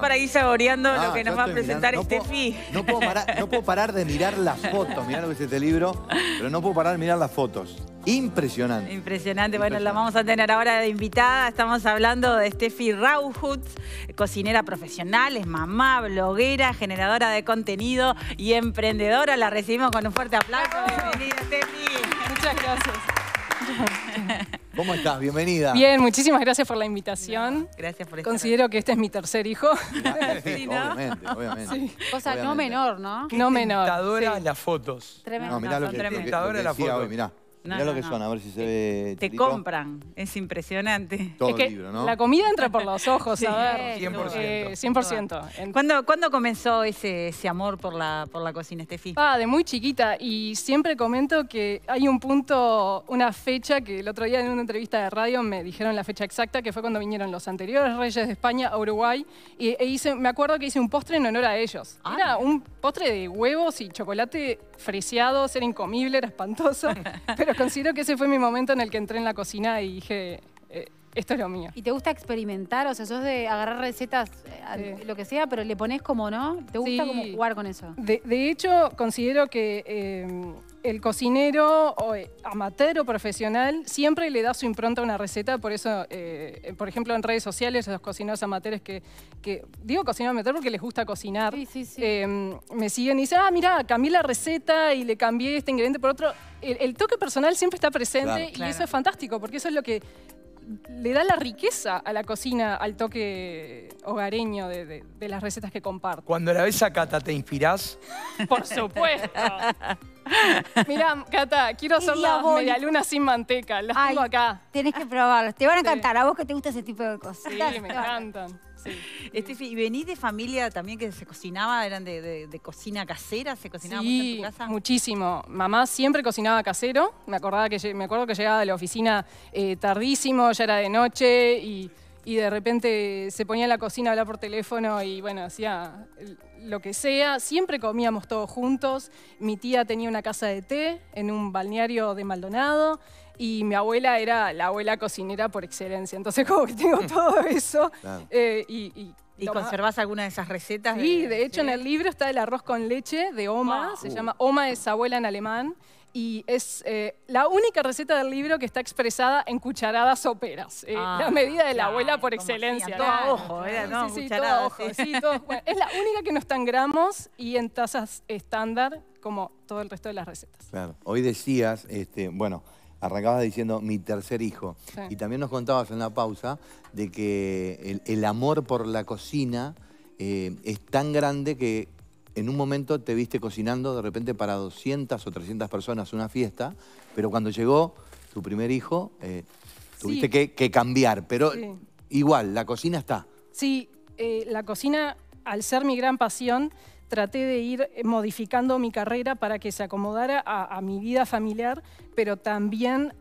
para ir saboreando lo ah, que nos va a presentar mirando. Este no Puedo, no, puedo parar, de mirar las fotos. Mirá lo que es este libro, pero no puedo parar de mirar las fotos. Impresionante. Impresionante. Bueno, la vamos a tener ahora de invitada. Estamos hablando de Steffi Rauhut cocinera profesional, es mamá, bloguera, generadora de contenido y emprendedora. La recibimos con un fuerte aplauso. Bienvenida, Steffi. Muchas gracias. ¿Cómo estás? Bienvenida. Bien, muchísimas gracias por la invitación. Gracias por estar. Considero que este es mi tercer hijo. Obviamente, obviamente. Cosa no menor, ¿no? no menor. Tentadora las fotos. Tremendo. No, mirá lo que, no, lo que son, a ver si se te, ve. Te compran, es impresionante. Todo libro, ¿no? La comida entra por los ojos, a ver. 100%. Eh, ¿Cuándo, comenzó ese, ese amor por la, por la cocina, Estefi? Ah, de muy chiquita. Y siempre comento que hay un punto, una fecha que el otro día en una entrevista de radio me dijeron la fecha exacta, que fue cuando vinieron los anteriores reyes de España a Uruguay. Y e hice, me acuerdo que hice un postre en honor a ellos. Ah. Era un postre de huevos y chocolate freseados, era incomible, era espantoso. pero considero que ese fue mi momento en el que entré en la cocina y dije, eh, esto es lo mío. ¿Y te gusta experimentar? O sea, sos de agarrar recetas, eh, lo que sea, pero le pones como, ¿no? ¿Te gusta como jugar con eso? De, hecho, considero que eh, el cocinero eh, amateur o profesional siempre le da su impronta a una receta, por eso, eh, por ejemplo, en redes sociales, los cocineros amateurs que, digo cocineros amateur porque les gusta cocinar, sí, sí, sí. Eh, me siguen y dicen, ah, mira, cambié la receta y le cambié este ingrediente por otro. El, toque personal siempre está presente y eso es fantástico, porque eso es lo que le da la riqueza a la cocina, al toque hogareño de, las recetas que comparto. Cuando la ves a Cata, ¿te inspirás? Por supuesto. Mira, Cata, quiero hacer las Luna sin manteca. Las tengo acá. Tenés que probarlas. Te van a encantar. A vos que te gusta ese tipo de cosas. Sí, me encantan. ¿y venís de familia también que se cocinaba? ¿Eran de, cocina casera? ¿Se cocinaba mucho en tu casa? muchísimo. Mamá siempre cocinaba casero. Me, acordaba que, me acuerdo que llegaba de la oficina eh, tardísimo, ya era de noche y y de repente se ponía en la cocina a hablar por teléfono y bueno, hacía lo que sea. Siempre comíamos todos juntos. Mi tía tenía una casa de té en un balneario de Maldonado y mi abuela era la abuela cocinera por excelencia. Entonces como que tengo todo eso. Eh, y, conservas alguna de esas recetas? Sí, de, hecho en el libro está el arroz con leche de Oma, se llama Oma es abuela en alemán, y es eh, la única receta del libro que está expresada en cucharadas soperas. Eh, ah, la medida de la abuela por excelencia. Todo a ojo, ¿no? Sí, sí, es la única que no tangramos gramos y en tazas estándar, como todo el resto de las recetas. Hoy decías, este, bueno, arrancabas diciendo mi tercer hijo. Y también nos contabas en la pausa de que el, amor por la cocina eh, es tan grande que en un momento te viste cocinando de repente para 200 o 300 personas una fiesta, pero cuando llegó tu primer hijo, eh, tuviste que, cambiar, pero igual, la cocina está. Sí, eh, la cocina, al ser mi gran pasión, traté de ir eh, modificando mi carrera para que se acomodara a, mi vida familiar, pero también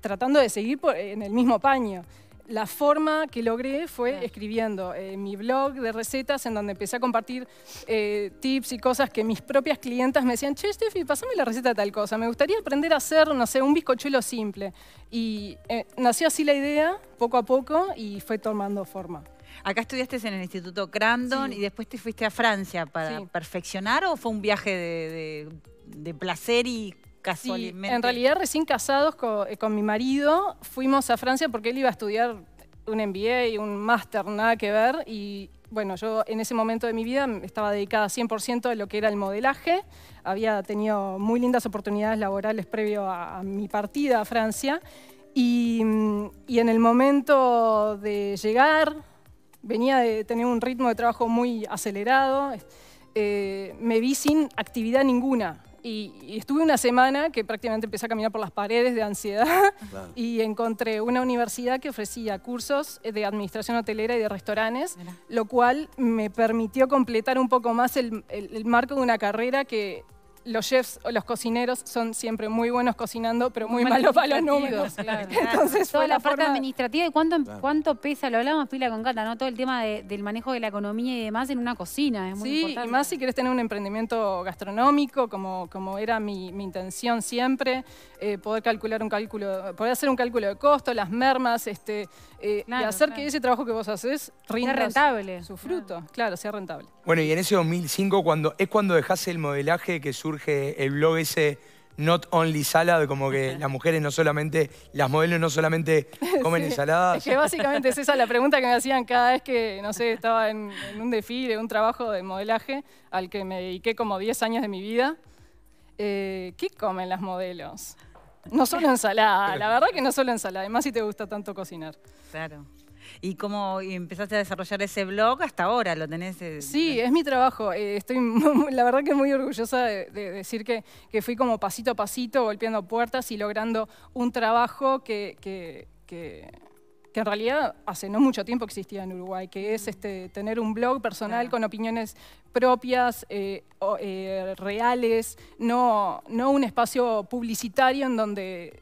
tratando de seguir en el mismo paño la forma que logré fue escribiendo eh, mi blog de recetas en donde empecé a compartir eh, tips y cosas que mis propias clientas me decían, che, Steffi, pasame la receta de tal cosa, me gustaría aprender a hacer, no sé, un bizcochuelo simple. Y eh, nació así la idea, poco a poco, y fue tomando forma. Acá estudiaste en el Instituto Crandon y después te fuiste a Francia para perfeccionar o fue un viaje de placer y en realidad recién casados eh, con, mi marido fuimos a Francia porque él iba a estudiar un MBA y un máster, nada que ver. Y bueno, yo en ese momento de mi vida estaba dedicada 100% a lo que era el modelaje. Había tenido muy lindas oportunidades laborales previo a, mi partida a Francia. Y, en el momento de llegar, venía de tener un ritmo de trabajo muy acelerado. Eh, me vi sin actividad ninguna. Y, estuve una semana que prácticamente empecé a caminar por las paredes de ansiedad y encontré una universidad que ofrecía cursos eh, de administración hotelera y de restaurantes, lo cual me permitió completar un poco más el marco de una carrera que los chefs o los cocineros son siempre muy buenos cocinando, pero muy, malos para los números. Entonces Toda la, parte administrativa y cuánto, cuánto pesa, lo hablamos pila con Cata, ¿no? Todo el tema del manejo de la economía y demás en una cocina. Es muy sí, y más si querés tener un emprendimiento gastronómico, como, como era mi, intención siempre, eh, poder calcular un cálculo, poder hacer un cálculo de costo, las mermas, este, eh, y hacer que ese trabajo que vos haces rinda rentable. Su, fruto, claro. sea rentable. Bueno, y en ese 2005 cuando, es cuando dejás el modelaje que surge surge el blog ese Not Only Salad, como que las mujeres no solamente, las modelos no solamente comen ensaladas. Es que básicamente es esa la pregunta que me hacían cada vez que, no sé, estaba en, un desfile, un trabajo de modelaje al que me dediqué como 10 años de mi vida. Eh, ¿Qué comen las modelos? No solo ensalada, la verdad que no solo ensalada, además si te gusta tanto cocinar. Claro. ¿Y cómo empezaste a desarrollar ese blog hasta ahora? ¿Lo tenés? Eh, sí, es mi trabajo. Eh, estoy, la verdad que muy orgullosa de, decir que, fui como pasito a pasito, golpeando puertas y logrando un trabajo que que en realidad hace no mucho tiempo existía en Uruguay, que es este, tener un blog personal con opiniones propias, eh, eh, reales, no, no un espacio publicitario en donde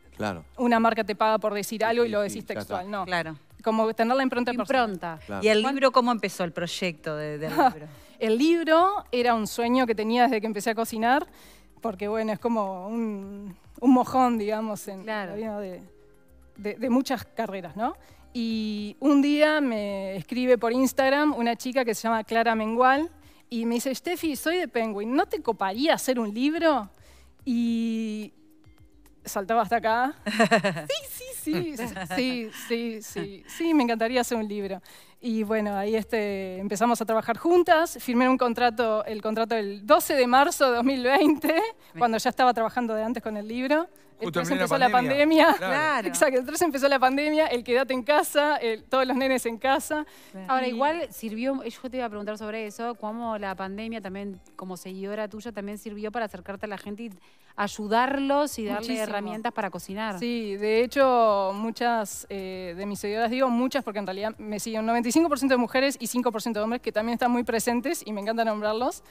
una marca te paga por decir algo y lo decís textual, no. Claro. Como tener la impronta. Impronta. ¿Y el libro cómo empezó el proyecto de, del libro? el libro era un sueño que tenía desde que empecé a cocinar, porque bueno, es como un, mojón, digamos, en claro. la de, de, muchas carreras, ¿no? Y un día me escribe por Instagram una chica que se llama Clara Mengual y me dice, Steffi, soy de Penguin, ¿no te coparía hacer un libro? Y saltaba hasta acá. sí, sí, sí, sí, sí, sí, sí, sí, me encantaría hacer un libro. Y bueno, ahí este, empezamos a trabajar juntas. Firmé un contrato, el contrato el 12 de marzo de 2020, cuando ya estaba trabajando de antes con el libro. Entonces empezó la pandemia. Claro. Exacto, entonces empezó la pandemia, el quedate en casa, todos los nenes en casa. Ahora, igual sirvió, eh, yo te iba a preguntar sobre eso, cómo la pandemia también, como seguidora tuya, también sirvió para acercarte a la gente y ayudarlos y darle herramientas para cocinar. Sí, de hecho, muchas eh, de mis seguidoras, digo muchas porque en realidad me siguen 95 5% de mujeres y 5% de hombres que también están muy presentes y me encanta nombrarlos,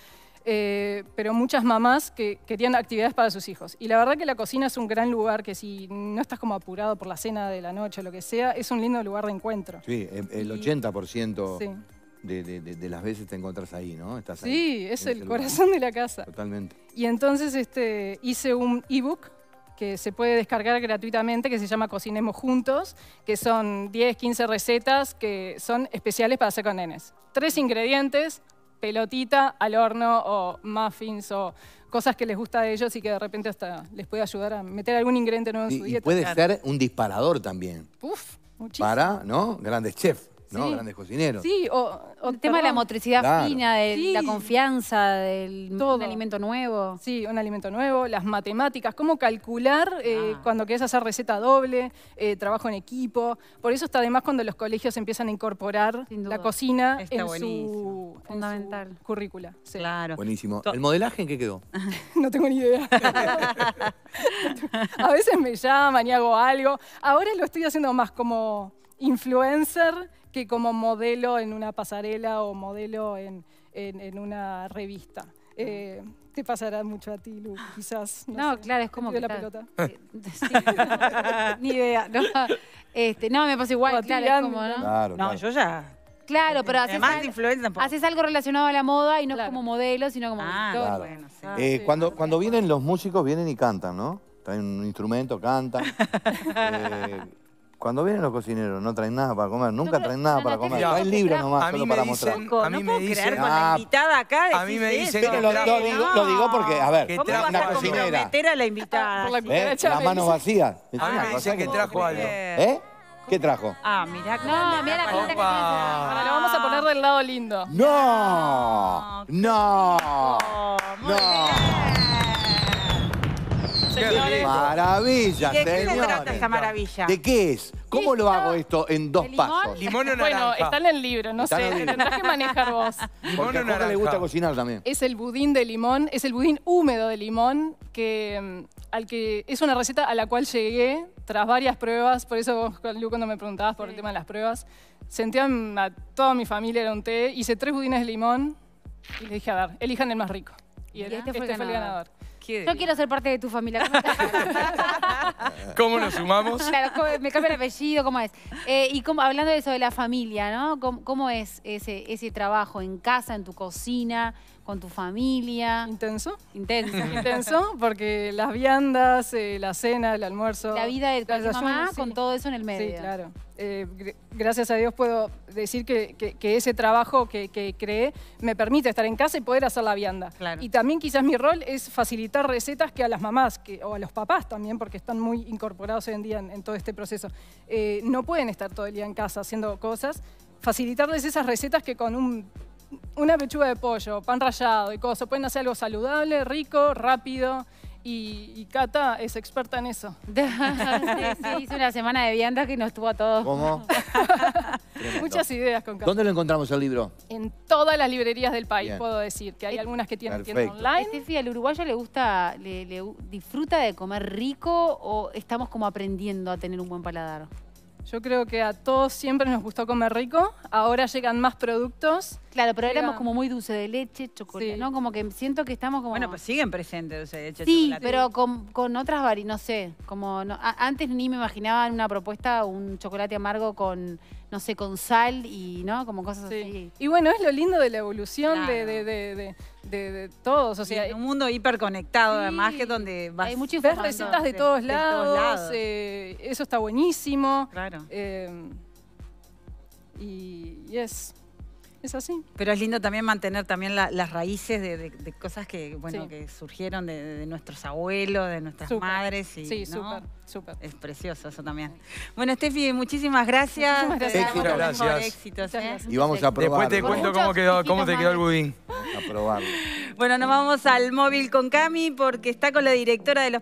eh, pero muchas mamás que tienen actividades para sus hijos. Y la verdad que la cocina es un gran lugar que si no estás como apurado por la cena de la noche o lo que sea, es un lindo lugar de encuentro. Sí, el 80%. De, las veces te encuentras ahí, ¿no? sí, es el corazón de la casa. Totalmente. Y entonces este, hice un ebook que se puede descargar gratuitamente, que se llama Cocinemos Juntos, que son 10, 15 recetas que son especiales para hacer con nenes. Tres ingredientes, pelotita al horno o muffins o cosas que les gusta a ellos y que de repente hasta les puede ayudar a meter algún ingrediente nuevo en su dieta. Y puede ser un disparador también. Uf, muchísimo. Para, ¿no? Grandes chefs. ¿no? Grandes cocineros. Sí, o, el tema de la motricidad fina, de la confianza, del Todo. un alimento nuevo. Sí, un alimento nuevo, las matemáticas, cómo calcular eh, ah. cuando querés hacer receta doble, eh, trabajo en equipo. Por eso está además cuando los colegios empiezan a incorporar la cocina en su, Fundamental. currícula. Claro. Buenísimo. ¿El modelaje en qué quedó? no tengo ni idea. a veces me llaman y hago algo. Ahora lo estoy haciendo más como influencer que como modelo en una pasarela o modelo en, en, en una revista. Eh, te pasará mucho a ti, Lu, quizás. No, no claro, es como que... La pelota. Eh, ni idea. No, este, no, me pasa igual, claro, es como, ¿no? Claro, no, yo ya... Claro, pero haces, haces, algo relacionado a la moda y no como modelo, sino como... Ah, Bueno, sí. Ah, eh, cuando, cuando vienen los músicos, vienen y cantan, ¿no? Traen un instrumento, cantan. Eh, cuando vienen los cocineros no traen nada para comer, nunca traen nada para comer. Hay libros nomás solo para mostrar. A mí no me dicen, con la invitada acá. A mí me dice que lo, lo, digo, lo digo porque, a ver, ¿Cómo una vas cocinera. a la invitada? la mano Las manos vacías. me que trajo algo. ¿Eh? ¿Qué trajo? Ah, mirá. No, mira la pinta que Ahora lo vamos a poner del lado lindo. ¡No! ¡No! ¡No! Maravilla, ¿De qué se esta maravilla? ¿De qué es? ¿Cómo lo hago esto en dos pasos? Limón o naranja. Bueno, está en el libro, no sé. Tendrás que manejar vos. Porque a le gusta cocinar también. Es el budín de limón, es el budín húmedo de limón, que, mm, al que es una receta a la cual llegué tras varias pruebas, por eso Lu, cuando me preguntabas por el tema de las pruebas, sentía a, toda mi familia era un té, hice tres budines de limón y les dije, a ver, elijan el más rico. Y, este, este fue el ganador. Yo quiero ser parte de tu familia. ¿Cómo, nos sumamos? me cambia el apellido, ¿cómo es? Eh, y hablando de eso de la familia, ¿no? ¿Cómo, es ese, ese trabajo en casa, en tu cocina? con tu familia. Intenso. Intenso. Intenso, porque las viandas, eh, la cena, el almuerzo. La vida de tu mamá con todo eso en el medio. Sí, claro. Eh, gracias a Dios puedo decir que, ese trabajo que, que, creé me permite estar en casa y poder hacer la vianda. Y también quizás mi rol es facilitar recetas que a las mamás que, o a los papás también, porque están muy incorporados hoy en día en, todo este proceso. Eh, no pueden estar todo el día en casa haciendo cosas facilitarles esas recetas que con un una pechuga de pollo, pan rallado y cosas. Pueden hacer algo saludable, rico, rápido. Y, Cata es experta en eso. sí, sí, hice una semana de viandas que nos tuvo a todos. ¿Cómo? Muchas ideas con Cata. ¿Dónde lo encontramos el libro? En todas las librerías del país, puedo decir, que hay algunas que tienen tienda online. Estefi, ¿al uruguayo le gusta, le disfruta de comer rico o estamos como aprendiendo a tener un buen paladar? Yo creo que a todos siempre nos gustó comer rico. Ahora llegan más productos. Claro, pero éramos como muy dulce de leche, chocolate, ¿no? Como que siento que estamos como... Bueno, pues siguen presentes dulce de leche, Sí, pero con, con otras variedades, no sé, como... antes ni me imaginaba una propuesta un chocolate amargo con, no sé, con sal y, ¿no? Como cosas así. Y bueno, es lo lindo de la evolución de de, todos, o sea, un mundo hiperconectado además que es donde vas, hay muchas recetas de, todos lados, eh, eso está buenísimo. Claro. Eh, y es es así. Pero es lindo también mantener también las raíces de, cosas que, bueno, que surgieron de, nuestros abuelos, de nuestras madres. Y, sí, súper, Es precioso eso también. Bueno, Steffi, muchísimas gracias. ¿eh? gracias. Y vamos a probar. Después te cuento cómo, cómo te quedó el budín. A probarlo. Bueno, nos vamos al móvil con Cami porque está con la directora de los...